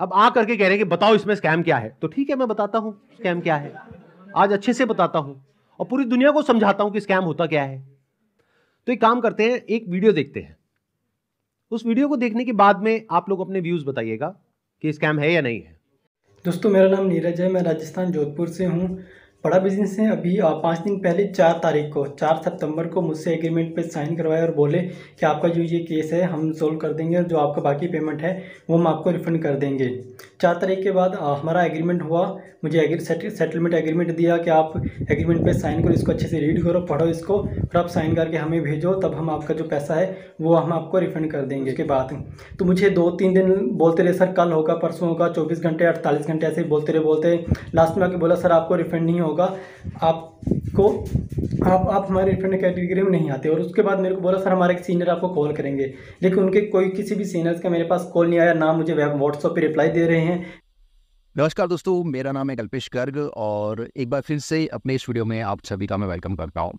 अब आ करके कह रहे हैं कि बताओ इसमें स्कैम क्या है तो ठीक है मैं बताता हूँ स्कैम क्या है आज अच्छे से बताता हूँ और पूरी दुनिया को समझाता हूँ कि स्कैम होता क्या है तो एक काम करते हैं एक वीडियो देखते हैं उस वीडियो को देखने के बाद में आप लोग अपने व्यूज़ बताइएगा कि स्कैम है या नहीं है दोस्तों मेरा नाम नीरज है मैं राजस्थान जोधपुर से हूँ बड़ा बिजनेस है अभी पाँच दिन पहले चार तारीख को चार सितंबर को मुझसे एग्रीमेंट पे साइन करवाया और बोले कि आपका जो ये केस है हम सोल्व कर देंगे और जो आपका बाकी पेमेंट है वो हम आपको रिफंड कर देंगे चार तारीख के बाद आ, हमारा एग्रीमेंट हुआ मुझे सेटलमेंट एग्रीमेंट दिया कि आप एग्रीमेंट पे साइन करो इसको अच्छे से रीड करो पढ़ो इसको और आप साइन करके हमें भेजो तब हम आपका जो पैसा है वो हम आपको रिफंड कर देंगे उसके बाद तो मुझे दो तीन दिन बोलते रहे सर कल होगा परसों होगा चौबीस घंटे अड़तालीस घंटे ऐसे बोलते रहे बोलते लास्ट में आके बोला सर आपको रिफंड नहीं होगा आपको आप आप हमारे रिफंड कैटेगरी में नहीं आते और उसके बाद मेरे को बोला सर हमारे एक सीनियर आपको कॉल करेंगे लेकिन उनके कोई किसी भी सीनियर्स का मेरे पास कॉल नहीं आया ना मुझे वेब व्हाट्सअप पर रिप्लाई दे रहे हैं नमस्कार दोस्तों मेरा नाम है कल्पेश गर्ग और एक बार फिर से अपने इस वीडियो में आप सभी का मैं वेलकम करता हूँ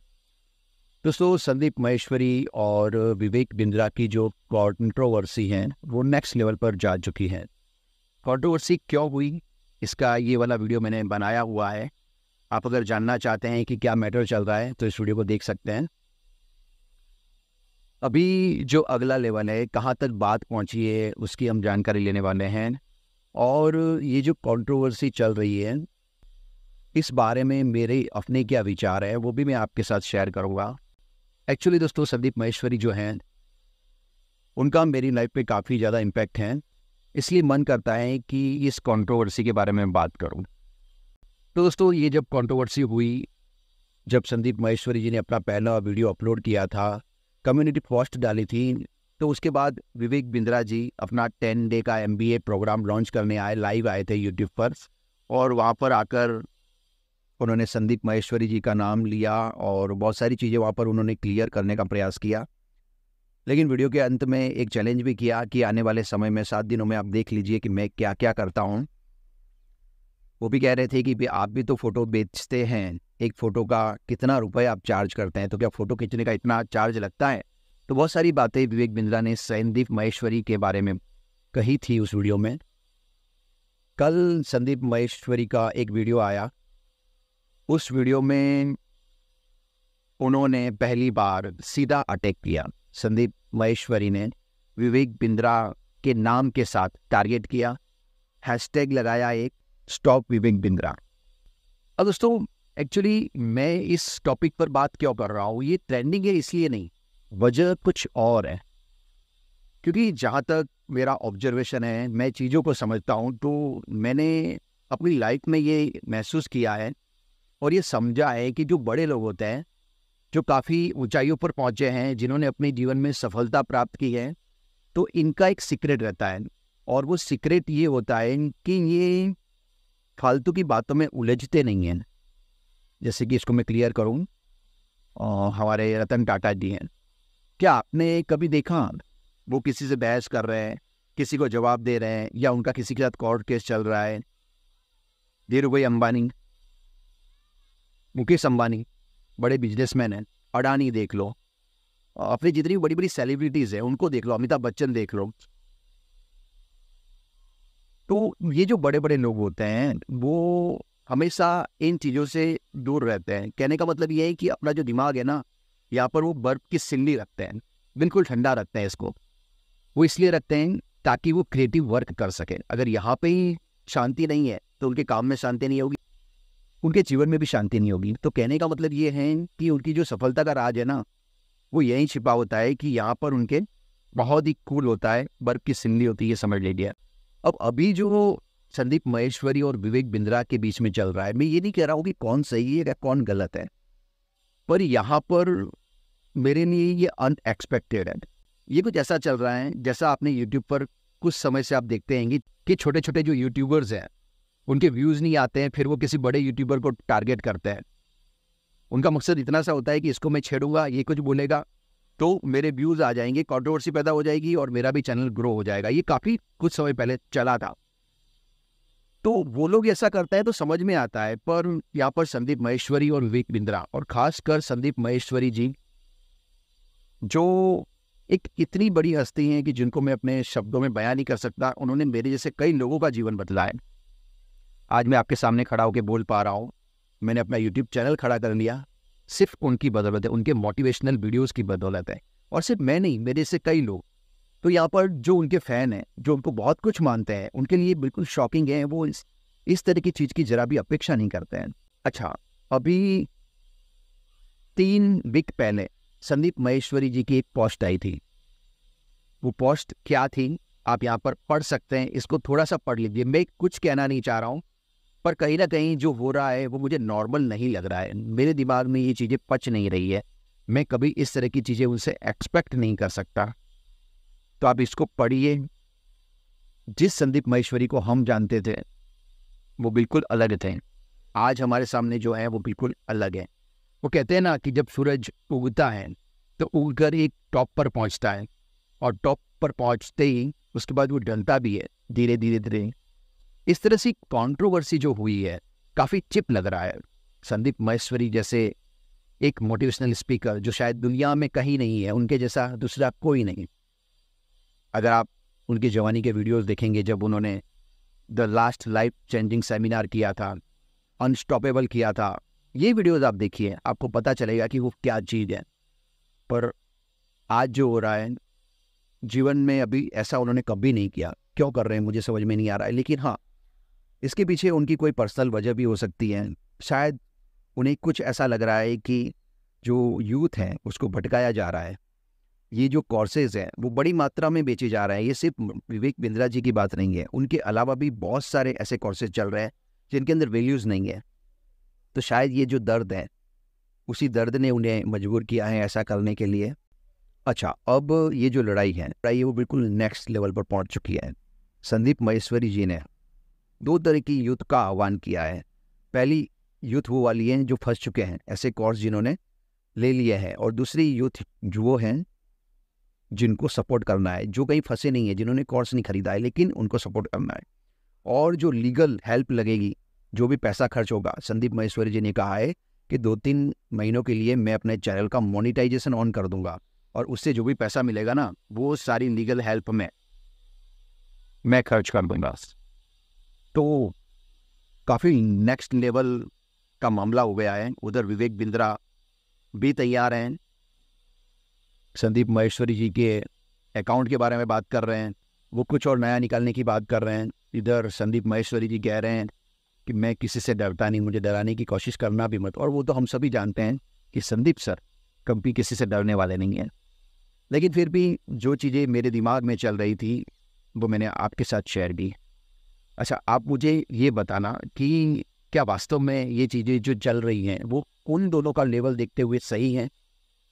दोस्तों संदीप महेश्वरी और विवेक बिंद्रा की जो कॉन्ट्रोवर्सी है वो नेक्स्ट लेवल पर जा चुकी है कॉन्ट्रोवर्सी क्यों हुई इसका ये वाला वीडियो मैंने बनाया हुआ है आप अगर जानना चाहते हैं कि क्या मैटर चल रहा है तो इस वीडियो को देख सकते हैं अभी जो अगला लेवल है कहाँ तक बात पहुँची है उसकी हम जानकारी लेने वाले हैं और ये जो कंट्रोवर्सी चल रही है इस बारे में मेरे अपने क्या विचार है वो भी मैं आपके साथ शेयर करूँगा एक्चुअली दोस्तों संदीप महेश्वरी जो हैं उनका मेरी लाइफ पे काफ़ी ज़्यादा इम्पैक्ट है इसलिए मन करता है कि इस कंट्रोवर्सी के बारे में बात करूँ तो दोस्तों ये जब कंट्रोवर्सी हुई जब संदीप महेश्वरी जी ने अपना पहला वीडियो अपलोड किया था कम्युनिटी पोस्ट डाली थी तो उसके बाद विवेक बिंद्रा जी अपना टेन डे का एम प्रोग्राम लॉन्च करने आए लाइव आए थे यूट्यूब पर और वहाँ पर आकर उन्होंने संदीप महेश्वरी जी का नाम लिया और बहुत सारी चीज़ें वहाँ पर उन्होंने क्लियर करने का प्रयास किया लेकिन वीडियो के अंत में एक चैलेंज भी किया कि आने वाले समय में सात दिनों में आप देख लीजिए कि मैं क्या क्या करता हूँ वो भी कह रहे थे कि भी आप भी तो फ़ोटो बेचते हैं एक फ़ोटो का कितना रुपये आप चार्ज करते हैं तो क्या फ़ोटो खींचने का इतना चार्ज लगता है तो बहुत सारी बातें विवेक बिंद्रा ने संदीप महेश्वरी के बारे में कही थी उस वीडियो में कल संदीप महेश्वरी का एक वीडियो आया उस वीडियो में उन्होंने पहली बार सीधा अटैक किया संदीप महेश्वरी ने विवेक बिंद्रा के नाम के साथ टारगेट किया हैशटैग लगाया एक स्टॉप विविंग बिंद्रा अब दोस्तों एक्चुअली मैं इस टॉपिक पर बात क्यों कर रहा हूँ ये ट्रेंडिंग है इसलिए नहीं वजह कुछ और है क्योंकि जहाँ तक मेरा ऑब्जर्वेशन है मैं चीज़ों को समझता हूँ तो मैंने अपनी लाइफ में ये महसूस किया है और ये समझा है कि जो बड़े लोग होते हैं जो काफ़ी ऊंचाइयों पर पहुँचे हैं जिन्होंने अपने जीवन में सफलता प्राप्त की है तो इनका एक सीक्रेट रहता है और वो सीक्रेट ये होता है कि ये फालतू की बातों में उलझते नहीं हैं जैसे कि इसको मैं क्लियर करूँ हमारे रतन टाटा जी हैं क्या आपने कभी देखा वो किसी से बहस कर रहे हैं किसी को जवाब दे रहे हैं या उनका किसी के साथ कोर्ट केस चल रहा है धीरू भाई अंबानी मुकेश अंबानी बड़े बिजनेसमैन हैं अडानी देख लो अपनी जितनी बड़ी बड़ी सेलिब्रिटीज़ हैं उनको देख लो अमिताभ बच्चन देख लो तो ये जो बड़े बड़े लोग होते हैं वो हमेशा इन चीज़ों से दूर रहते हैं कहने का मतलब ये है कि अपना जो दिमाग है ना यहाँ पर वो बर्फ़ की सिल्ली रखते हैं बिल्कुल ठंडा रखते हैं इसको वो इसलिए रखते हैं ताकि वो क्रिएटिव वर्क कर सकें अगर यहाँ पे ही शांति नहीं है तो उनके काम में शांति नहीं होगी उनके जीवन में भी शांति नहीं होगी तो कहने का मतलब ये है कि उनकी जो सफलता का राज है ना वो यहीं छिपा होता है कि यहाँ पर उनके बहुत ही कूल होता है बर्फ़ की सिल्ली होती है समझ लीजिए अब अभी जो संदीप महेश्वरी और विवेक बिंद्रा के बीच में चल रहा है मैं ये नहीं कह रहा हूँ कि कौन सही है या कौन गलत है पर यहाँ पर मेरे लिए ये अनएक्सपेक्टेड है ये कुछ ऐसा चल रहा है जैसा आपने यूट्यूब पर कुछ समय से आप देखते हैं कि छोटे छोटे जो यूट्यूबर्स हैं उनके व्यूज़ नहीं आते हैं फिर वो किसी बड़े यूट्यूबर को टारगेट करते हैं उनका मकसद इतना सा होता है कि इसको मैं छेड़ूंगा ये कुछ बोलेगा तो मेरे व्यूज़ आ जाएंगे कॉन्ट्रोवर्सी पैदा हो जाएगी और मेरा भी चैनल ग्रो हो जाएगा ये काफ़ी कुछ समय पहले चला था तो वो लोग ऐसा करता है तो समझ में आता है पर यहाँ पर संदीप महेश्वरी और विवेक बिंद्रा और खासकर संदीप महेश्वरी जी जो एक इतनी बड़ी हस्ती हैं कि जिनको मैं अपने शब्दों में बयान नहीं कर सकता उन्होंने मेरे जैसे कई लोगों का जीवन बदला है आज मैं आपके सामने खड़ा होकर बोल पा रहा हूँ मैंने अपना यूट्यूब चैनल खड़ा कर लिया सिर्फ उनकी बदौलत है उनके मोटिवेशनल वीडियोज़ की बदौलत है और सिर्फ मैं नहीं मेरे से कई लोग तो यहाँ पर जो उनके फ़ैन हैं जो उनको बहुत कुछ मानते हैं उनके लिए बिल्कुल शॉकिंग है वो इस इस तरह की चीज़ की ज़रा भी अपेक्षा नहीं करते हैं अच्छा अभी तीन वीक पहले संदीप महेश्वरी जी की एक पोस्ट आई थी वो पोस्ट क्या थी आप यहाँ पर पढ़ सकते हैं इसको थोड़ा सा पढ़ लीजिए मैं कुछ कहना नहीं चाह रहा हूँ पर कहीं ना कहीं जो हो रहा है वो मुझे नॉर्मल नहीं लग रहा है मेरे दिमाग में ये चीज़ें पच नहीं रही है मैं कभी इस तरह की चीज़ें उनसे एक्सपेक्ट नहीं कर सकता तो आप इसको पढ़िए जिस संदीप महेश्वरी को हम जानते थे वो बिल्कुल अलग थे आज हमारे सामने जो है वो बिल्कुल अलग है वो कहते हैं ना कि जब सूरज उगता है तो उग एक टॉप पर पहुंचता है और टॉप पर पहुंचते ही उसके बाद वो डलता भी है धीरे धीरे धीरे इस तरह से कंट्रोवर्सी जो हुई है काफ़ी चिप लग रहा है संदीप महेश्वरी जैसे एक मोटिवेशनल स्पीकर जो शायद दुनिया में कहीं नहीं है उनके जैसा दूसरा कोई नहीं अगर आप उनकी जवानी के वीडियोस देखेंगे जब उन्होंने the last life changing seminar किया था अनस्टॉपेबल किया था ये वीडियोस आप देखिए आपको पता चलेगा कि वो क्या चीज़ है पर आज जो हो रहा है जीवन में अभी ऐसा उन्होंने कभी नहीं किया क्यों कर रहे हैं मुझे समझ में नहीं आ रहा है लेकिन हाँ इसके पीछे उनकी कोई पर्सनल वजह भी हो सकती है शायद उन्हें कुछ ऐसा लग रहा है कि जो यूथ हैं उसको भटकाया जा रहा है ये जो कोर्सेज हैं वो बड़ी मात्रा में बेचे जा रहे हैं ये सिर्फ विवेक बिंद्रा जी की बात नहीं है उनके अलावा भी बहुत सारे ऐसे कोर्सेज चल रहे हैं जिनके अंदर वैल्यूज़ नहीं है तो शायद ये जो दर्द है उसी दर्द ने उन्हें मजबूर किया है ऐसा करने के लिए अच्छा अब ये जो लड़ाई है लड़ाई वो बिल्कुल नेक्स्ट लेवल पर पहुंच चुकी है संदीप महेश्वरी जी ने दो तरह की यूथ का आह्वान किया है पहली यूथ वो वाली है जो फंस चुके हैं ऐसे कोर्स जिन्होंने ले लिया है और दूसरी यूथ जो वो हैं जिनको सपोर्ट करना है जो कहीं फंसे नहीं है जिन्होंने कोर्स नहीं खरीदा है लेकिन उनको सपोर्ट करना है और जो लीगल हेल्प लगेगी जो भी पैसा खर्च होगा संदीप महेश्वरी जी ने कहा है कि दो तीन महीनों के लिए मैं अपने चैनल का मोनिटाइजेशन ऑन कर दूंगा और उससे जो भी पैसा मिलेगा ना वो सारी लीगल हेल्प में मैं खर्च कर दूंगा तो काफ़ी नेक्स्ट लेवल का मामला हो गया है उधर विवेक बिंद्रा भी तैयार हैं संदीप महेश्वरी जी के अकाउंट के बारे में बात कर रहे हैं वो कुछ और नया निकालने की बात कर रहे हैं इधर संदीप महेश्वरी जी कह रहे हैं कि मैं किसी से डरता नहीं मुझे डराने की कोशिश करना भी मत और वो तो हम सभी जानते हैं कि संदीप सर कंपनी किसी से डरने वाले नहीं हैं लेकिन फिर भी जो चीज़ें मेरे दिमाग में चल रही थी वो मैंने आपके साथ शेयर की अच्छा आप मुझे ये बताना कि क्या वास्तव में ये चीज़ें जो चल रही हैं वो उन दोनों का लेवल देखते हुए सही हैं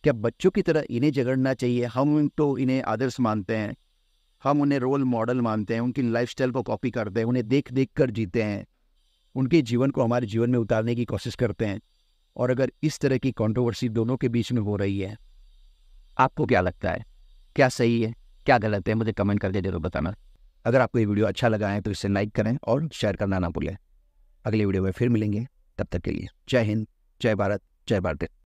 क्या बच्चों की तरह इन्हें झगड़ना चाहिए हम तो इन्हें आदर्श मानते हैं हम उन्हें रोल मॉडल मानते हैं उनकी लाइफ को कॉपी करते हैं उन्हें देख देख कर जीते हैं उनके जीवन को हमारे जीवन में उतारने की कोशिश करते हैं और अगर इस तरह की कंट्रोवर्सी दोनों के बीच में हो रही है आपको क्या लगता है क्या सही है क्या गलत है मुझे कमेंट करके जरूर बताना अगर आपको ये वीडियो अच्छा लगा है तो इसे लाइक करें और शेयर करना ना भूलें अगले वीडियो में फिर मिलेंगे तब तक के लिए जय हिंद जय भारत जय भारत